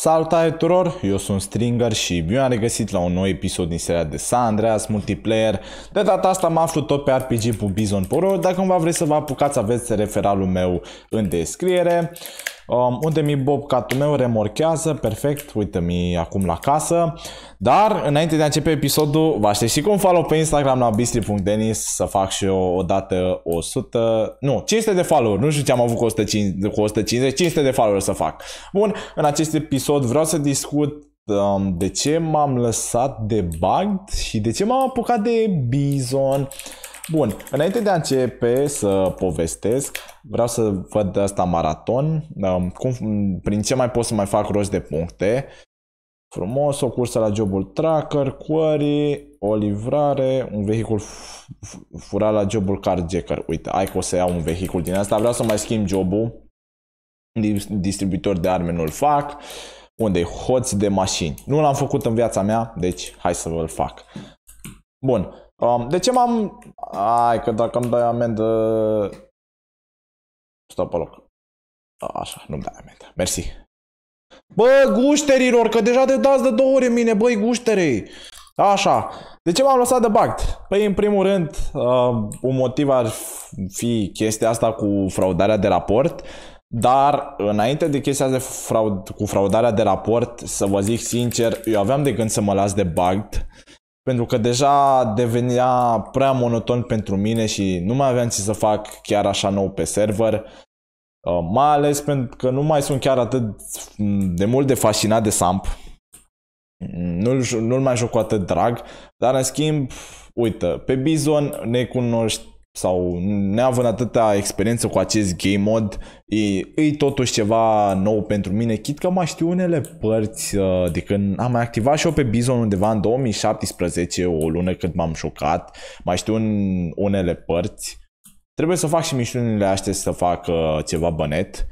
Salutare tuturor, eu sunt Stringer și bine am regăsit la un nou episod din seria de San Andreas Multiplayer. De data asta mă aflu tot pe rpg.bizon.ro, dacă cumva vreți să vă apucați aveți referalul meu în descriere. Um, unde mi bobcatul meu remorchează, perfect, uite-mi acum la casă. Dar, înainte de a începe episodul, vă aștept și cum follow pe Instagram la bistri.denis să fac și eu odată 100, nu, 500 de follow nu știu ce am avut cu 150, cu 150 500 de follow să fac. Bun, în acest episod vreau să discut um, de ce m-am lăsat de bug și de ce m-am apucat de Bizon. Bun, înainte de a începe să povestesc, vreau să văd asta maraton, cum, prin ce mai pot să mai fac rost de puncte. Frumos, o cursă la jobul tracker, query, o livrare, un vehicul furat la jobul carjacker. Uite, ai că o să iau un vehicul din asta, vreau să mai schimb jobul. Distribuitor de arme nu-l fac. Unde? Hoți de mașini. Nu l-am făcut în viața mea, deci hai să l fac. Bun, Um, de ce m-am... Ai, că dacă îmi dai amendă... Stau pe loc. Da, așa, nu-mi dai amendă. Mersi. Bă, gușterilor, că deja te dați de două ori mine, băi, gușterii. Așa. De ce m-am lăsat de bact? Păi, în primul rând, uh, un motiv ar fi chestia asta cu fraudarea de raport. Dar înainte de chestia de fraud, cu fraudarea de raport, să vă zic sincer, eu aveam de gând să mă las de bagt pentru că deja devenea prea monoton pentru mine și nu mai aveam ce să fac chiar așa nou pe server. Uh, mai ales pentru că nu mai sunt chiar atât de mult de fascinat de Samp. Mm, nu-l, nu mai joc cu atât drag, dar în schimb, uite, pe Bizon ne cunoști sau neavând atâta experiență cu acest game mod, e, e totuși ceva nou pentru mine, chit că mai știu unele părți uh, de când am mai activat și eu pe Bizon undeva în 2017, o lună când m-am șocat, mai știu un, unele părți. Trebuie să fac și mișunile astea să fac uh, ceva bănet.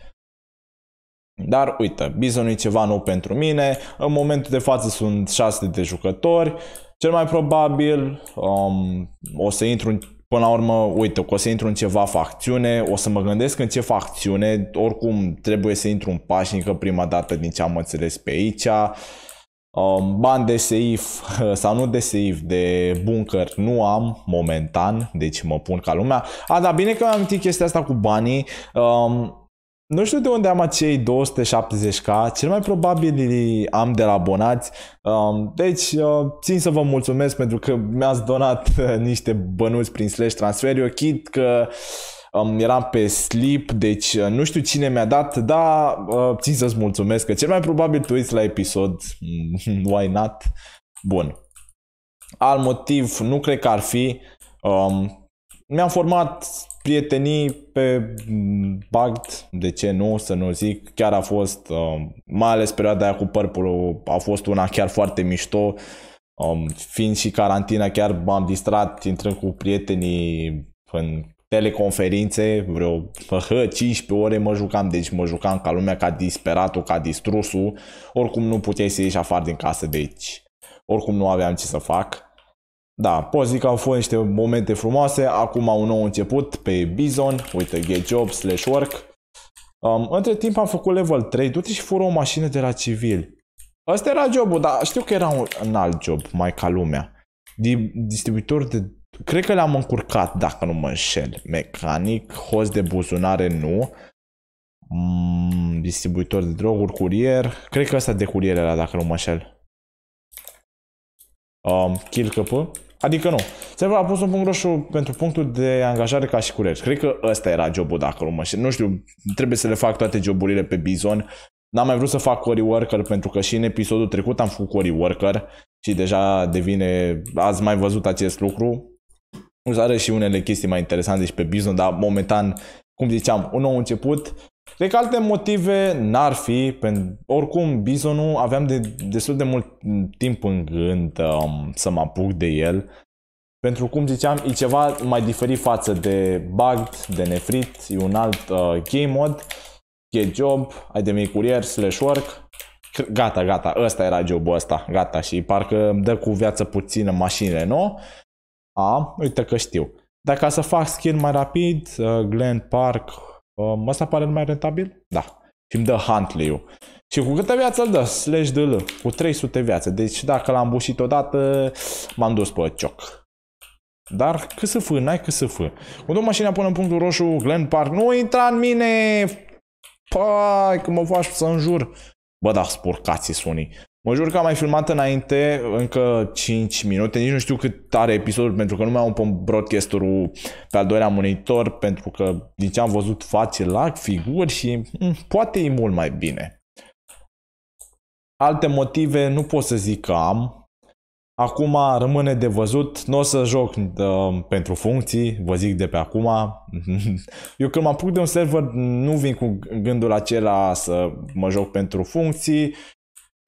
Dar uite, Bizon e ceva nou pentru mine, în momentul de față sunt 6 de jucători, cel mai probabil um, o să intru în până la urmă, uite, o să intru în ceva facțiune, o să mă gândesc în ce facțiune, oricum trebuie să intru în pașnică prima dată din ce am înțeles pe aici, um, bani de seif sau nu de seif, de bunker nu am momentan, deci mă pun ca lumea. A, dar bine că am amintit chestia asta cu banii, um, nu știu de unde am acei 270k, cel mai probabil am de la abonați. Um, deci, uh, țin să vă mulțumesc pentru că mi-ați donat uh, niște bănuți prin slash transfer. Eu chit că um, eram pe slip, deci uh, nu știu cine mi-a dat, dar țin să-ți mulțumesc că cel mai probabil tu la episod. Why not? Bun. Al motiv nu cred că ar fi. Um, mi-am format prietenii pe Bagd, de ce nu, să nu zic, chiar a fost, um, mai ales perioada aia cu purple a fost una chiar foarte mișto, um, fiind și carantina chiar m-am distrat intrând cu prietenii în teleconferințe, vreo 15 ore mă jucam, deci mă jucam ca lumea, ca disperatul, ca distrusul, oricum nu puteai să ieși afară din casă, deci oricum nu aveam ce să fac. Da, pot zic că au fost niște momente frumoase, acum un nou început pe Bison, uite, get job slash work. Um, între timp am făcut level 3, du-te și fură o mașină de la civil. Ăsta era jobul, dar știu că era un, un alt job, mai ca lumea. Di distribuitor de... Cred că le-am încurcat, dacă nu mă înșel. Mecanic, host de buzunare, nu. Mm, distribuitor de droguri, curier. Cred că ăsta de curier era, dacă nu mă înșel. Um, kill căpă. Adică nu. se a pus un punct roșu pentru punctul de angajare ca și curiești. Cred că ăsta era jobul dacă mă Și nu știu, trebuie să le fac toate joburile pe Bizon. N-am mai vrut să fac Cory Worker pentru că și în episodul trecut am făcut Cory Worker și deja devine, ați mai văzut acest lucru. Are și unele chestii mai interesante și pe Bizon, dar momentan, cum ziceam, un nou început Cred că alte motive n-ar fi, pentru oricum bizonul aveam de, destul de mult timp în gând um, să mă apuc de el, pentru cum ziceam, e ceva mai diferit față de Bugged, de Nefrit, e un alt uh, game mod, get job, ai de mic curier, slash work, gata, gata, ăsta era jobul ăsta, gata și parcă îmi dă cu viață puțină mașinile, nu? A, uite că știu. Dacă să fac skin mai rapid, uh, Glen Park, Um, asta pare mai rentabil? Da. Și îmi dă Huntley-ul. Și cu câte viață îl dă? Slash DL. Cu 300 viață. Deci dacă l-am bușit odată, m-am dus pe cioc. Dar cât să fă, n-ai cât să fă. O două mașina până în punctul roșu, Glen Park, nu intra în mine! Pai, că mă faci să înjur. Bă, da, spurcați Sony. Mă jur că am mai filmat înainte încă 5 minute, nici nu știu cât are episodul, pentru că nu mai am pun broadcast pe al doilea monitor, pentru că din ce am văzut faci lac, figuri și mm, poate e mult mai bine. Alte motive nu pot să zic că am. Acum rămâne de văzut, nu o să joc uh, pentru funcții, vă zic de pe acum. Eu când mă apuc de un server nu vin cu gândul acela să mă joc pentru funcții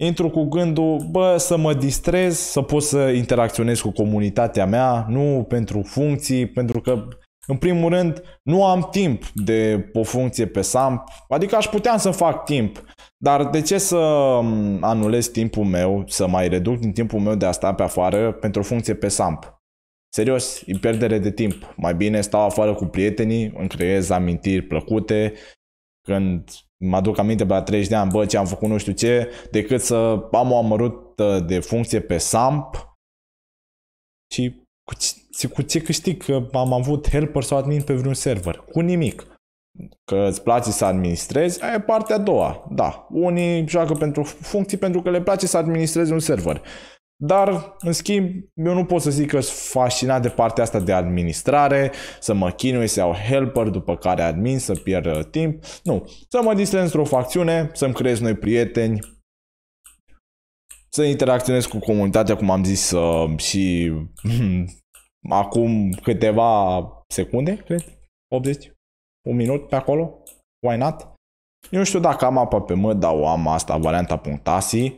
intru cu gândul, bă, să mă distrez, să pot să interacționez cu comunitatea mea, nu pentru funcții, pentru că, în primul rând, nu am timp de o funcție pe SAMP, adică aș putea să fac timp, dar de ce să anulez timpul meu, să mai reduc din timpul meu de a sta pe afară pentru o funcție pe SAMP? Serios, e pierdere de timp. Mai bine stau afară cu prietenii, îmi creez amintiri plăcute când mă aduc aminte pe la 30 de ani, bă, ce am făcut nu știu ce, decât să am o amărută de funcție pe SAMP și cu ce, cu ce câștig că am avut helper sau admin pe vreun server? Cu nimic. Că îți place să administrezi, aia e partea a doua. Da, unii joacă pentru funcții pentru că le place să administrezi un server. Dar, în schimb, eu nu pot să zic că sunt fascinat de partea asta de administrare, să mă chinui, să iau helper, după care admin, să pierd uh, timp. Nu. Să mă distrez într-o facțiune, să-mi creez noi prieteni, să interacționez cu comunitatea, cum am zis uh, și acum câteva secunde, cred, 80, un minut pe acolo, why not? Eu nu știu dacă am apă pe mă, dar o am asta, varianta .asi,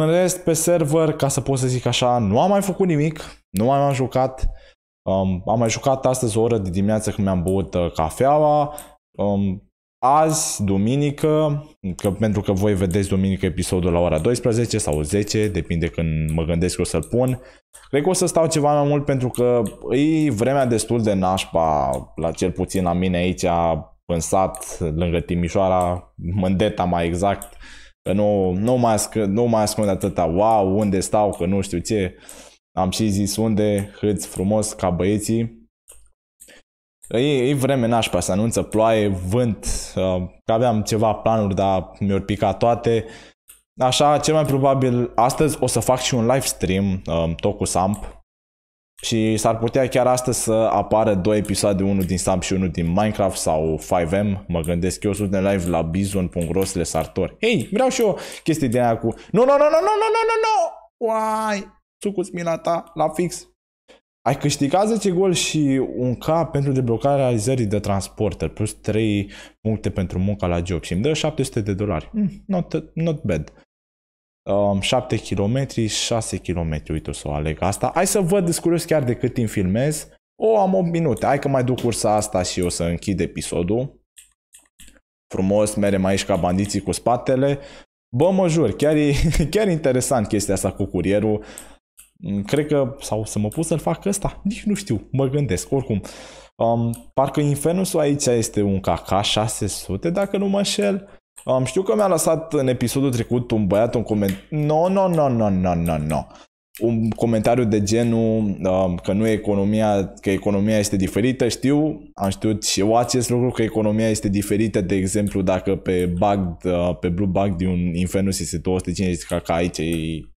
în rest, pe server, ca să pot să zic așa, nu am mai făcut nimic, nu mai am jucat. Um, am mai jucat astăzi o oră de dimineață când mi-am băut uh, cafeaua. Um, azi, duminică, că, pentru că voi vedeți duminică episodul la ora 12 sau 10, depinde când mă gândesc eu o să-l pun. Cred că o să stau ceva mai mult pentru că e vremea destul de nașpa, la cel puțin la mine aici, în sat, lângă Timișoara, Mândeta mai exact că nu, nu, mai ascund, nu mă ascund atâta, wow, unde stau, că nu știu ce. Am și zis unde, hâți frumos ca băieții. E, e vreme nașpa, să anunță ploaie, vânt, uh, că aveam ceva planuri, dar mi-au picat toate. Așa, cel mai probabil, astăzi o să fac și un live stream, uh, tot cu Samp, și s-ar putea chiar astăzi să apară două episoade, unul din Sam și unul din Minecraft sau 5M, mă gândesc eu, sunt de live la bizon.ro sartori. Hei, vreau și eu chestii de aia cu... Nu, nu, nu, nu, nu, nu, nu, nu, nu! Uai, sucuți mila ta la fix. Ai câștigat 10 gol și un K pentru deblocarea realizării de transporter, plus 3 puncte pentru munca la job și îmi dă 700 de dolari. Mm, not, not bad. 7 km, 6 km, uite o să o aleg asta. Hai să văd, descurios chiar de cât timp filmez. O, am 8 minute, hai că mai duc cursa asta și o să închid episodul. Frumos, merem aici ca bandiții cu spatele. Bă, mă jur, chiar e chiar interesant chestia asta cu curierul. Mm, cred că, sau să mă pus să-l fac ăsta, nici nu știu, mă gândesc, oricum. Um, parcă Infernusul aici este un KK 600, dacă nu mă înșel. Um, știu că mi-a lăsat în episodul trecut un băiat un comentariu. No, no, no, no, no, no, no. Un comentariu de genul um, că nu e economia, că economia este diferită. Știu, am știut și eu acest lucru, că economia este diferită, de exemplu, dacă pe bug, uh, pe Blue Bug de un Infernus este 250 ca ca aici. E...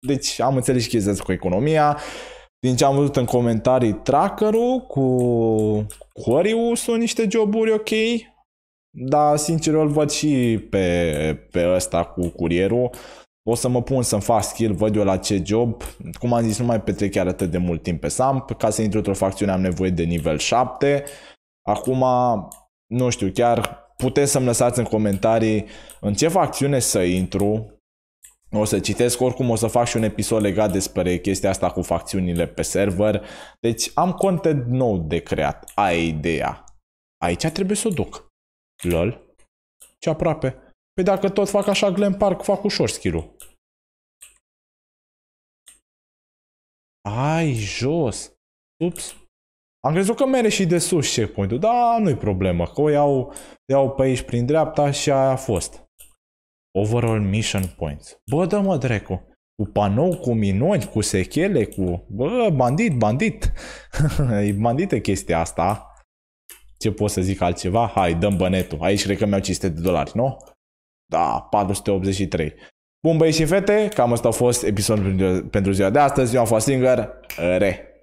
Deci am înțeles și chestia cu economia. Din ce am văzut în comentarii, tracker cu query sunt niște joburi ok, dar, sincer, eu îl văd și pe, pe ăsta cu curierul. O să mă pun să-mi fac skill, văd eu la ce job. Cum am zis, nu mai petrec chiar atât de mult timp pe SAMP. Ca să intru într-o facțiune am nevoie de nivel 7. Acum, nu știu, chiar puteți să-mi lăsați în comentarii în ce facțiune să intru. O să citesc, oricum o să fac și un episod legat despre chestia asta cu facțiunile pe server. Deci am content nou de creat, ai ideea. Aici trebuie să o duc. Lol. Ce aproape. Păi dacă tot fac așa Glen Park, fac ușor skill-ul. Ai, jos. Ups. Am crezut că merge și de sus checkpoint-ul, dar nu-i problemă, că o iau, iau pe aici prin dreapta și aia a fost. Overall mission points. Bă, dă-mă, drecu. Cu panou, cu minuni, cu sechele, cu... Bă, bandit, bandit. e bandită chestia asta ce pot să zic altceva? Hai, dăm bănetul. Aici cred că mi-au 500 de dolari, nu? Da, 483. Bun băieți și fete, cam asta a fost episodul pentru ziua de astăzi. Eu am fost singur. Re!